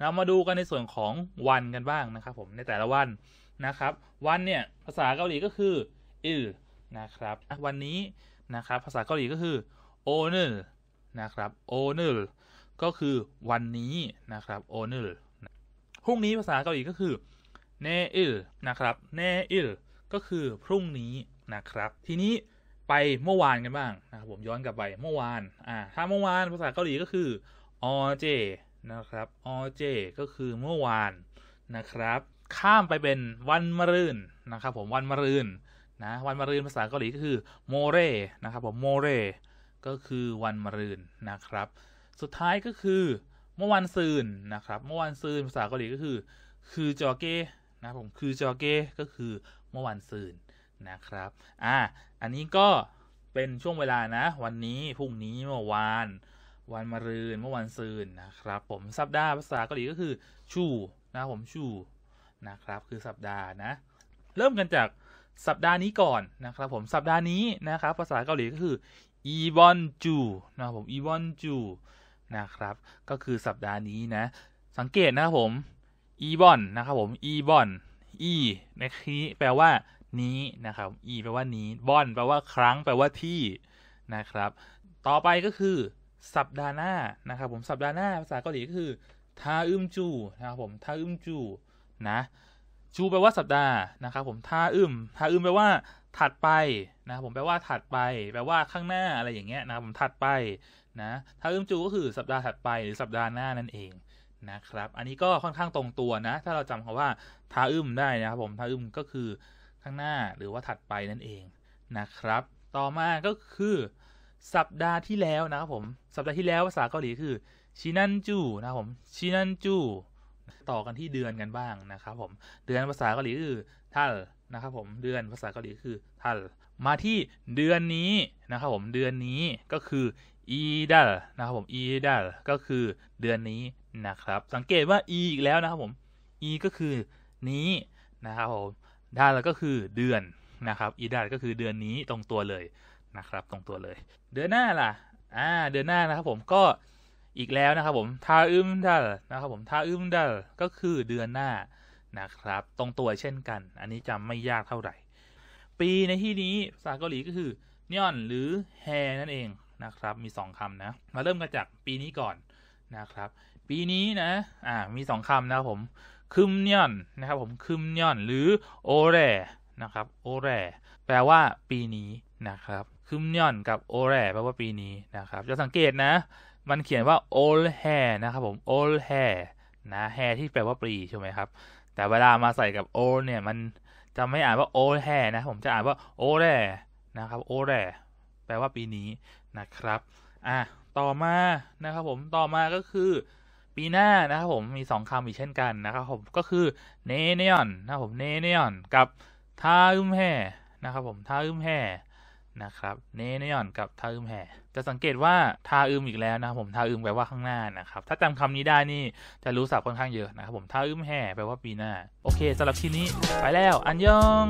เรามาดูกันในส่วนของวันกันบ้างนะ ครับผมในแต่ละวัน นะ ครับ วัน เนี่ย ภาษาเกาหลีก็คืออิอนะครับวันนี้นะครับภาษาเกาหลีก็คือโอเนลนะครับโอเนลก็คือวันนี้นะครับโอเนลพรุ่งนี้ภาษาเกาหลีก็คือเนอิลนะครับเนอิลก็คือพรุ่งนี้นะครับ ทีนี้ไปเมื่อวานกันบ้างนะครับผมย้อนกลับไปเมื่อวานอ่าถ้าเมื่อวาน ภาษาเกาหลีก็คือออเจนะครับอเจ ก็คือเมื่อวานนะครับ ข้ามไปเป็นวันมะรืนนะครับ ผม วันมะรืนนะ วันมะรืนภาษาเกาหลีก็คือโมเรนะครับผม โมเรก็คือวันมะรืนนะครับ สุดท้ายก็คือเมื่อวันซืนนะครับ เมื่อวันซืน ภาษาเกาหลีก็คือคือจอเก้นะผม คือจอเก้ก็คือเมื่อวันซืนนะครับ อ่า อันนี้ก็เป็นช่วงเวลานะ วันนี้ พรุ่งนี้ เมื่อวานวันมะรืนเมื่อวัน ซืนนะครับ ผมสัปดาห์ภาษาเกาหลีก็คือชูนะผมชูนะครับ คือสัปดาห์ นะเริ่มกันจากสัปดาห์นี้ก่อน นะครับผมสัปดาห์นี้นะครับ ภาษาเกาหลีก็คืออีบอนจูนะครับผมอีบอนจูนะครับก็คือสัปดาห์นี้นะสังเกตนะครับผมอีบอนนะครับผมอีบอนอีในคีแปลว่า นี้นะครับอีแปลว่านี้บอนแปลว่าครั้งแปลว่าที่นะครับ ต่อไปก็คือสัปดาห์หน้านะครับผมสัปดาห์หน้า ภาษาเกาหลีก็คือ ทาอึมจู นะครับผม ทาอึมจู นะ จูแปลว่า สัปดาห์นะครับผมทาอึมทาอึมแปลว่า ถัดไปนะครับผมแปลว่าถัดไป แปลว่าข้างหน้าอะไรอย่างเงี้ยนะครับ ผมถัดไป นะทาอึมจูก็คือ สัปดาห์ถัดไปหรือสัปดาห์หน้านั่นเองนะครับ อันนี้ก็ค่อนข้างตรงตัวนะถ้าเราจำคาว่า ทาอึมได้นะครับผมทาอึมก็คือ ข้างหน้า หรือว่าถัดไปนั่นเอง นะครับ ต่อมาก็คือสัปดาห์ที่แล้วนะครับ ผม สัปดาห์ที่แล้วภาษาเกาหลีคือชินันจูนะครับผมชินันจูต่อกันที่เดือนกันบ้างนะครับ ผม เดือนภาษาเกาหลีคือทัลนะครับ ผม เดือนภาษาเกาหลีคือทัลมาที่เดือนนี้นะครับ ผม เดือนนี้ก็คืออีดัลนะครับผม อีดัลก็คือเดือนนี้นะครับ สังเกตว่าอีอีกแล้วนะครับผม อีก็คือนี้นะครับผมดัลก็คือเดือนนะครับ อีดัลก็คือเดือนนี้ตรงตัวเลยนะครับ ตรงตัวเลยเดือนหน้าล่ะ อ่า เดือนหน้านะครับ ผมก็ อีกแล้วนะครับ ผมทาอึมดัลนะครับ ผมทาอึมดัลก็คือเดือนหน้านะครับ ตรงตัวเช่นกัน อันนี้จำไม่ยากเท่าไหร่ ปีในที่นี้ภาษาเกาหลีก็คือย่อนหรือแฮนั่นเองนะครับมี 2คำนะ มาเริ่มกันจากปีนี้ก่อนนะครับ ปีนี้นะ อ่า มี2คำนะครับผมคึมย่อนนะครับ ผมคึมย่อนหรือโอแร นะครับ โอแร แปลว่าปีนี้นะครับคึมยอนกับโอแรแปลว่าปีนี้นะครับจะสังเกตนะ มันเขียนว่าโ l ล hair นะครับผมโ l ล hair นะ hair ที่แปลว่าปีใช่ไหมครับแต่เวลามาใส่กับโอลเนี่ยมันจะไม่อ่านว่าโ l ล hair นะผมจะอ่านว่าโอแร่นะครับโอแร่แปลว่าปีนี้นะครับอ่ะต่อมานะครับผมต่อมาก็คือ ปีหน้านะครับผมมี 2คำอีกเช่นกันนะครับผมก็คือเนเนียนนะครับผมเนเนียนกับทาอึมแฮนะครับผมทาอึมแฮนะครับ เนนยอนกับทาอึมแห่ จะสังเกตว่าทาอึมอีกแล้วนะครับผม ทาอึมแปลว่าข้างหน้านะครับถ้าจำคำนี้ได้นี่จะรู้สับค่อนข้างเยอะนะครับผมทาอึมแห่แปลว่าปีหน้า โอเคสำหรับทีนี้ ไปแล้ว อันยอง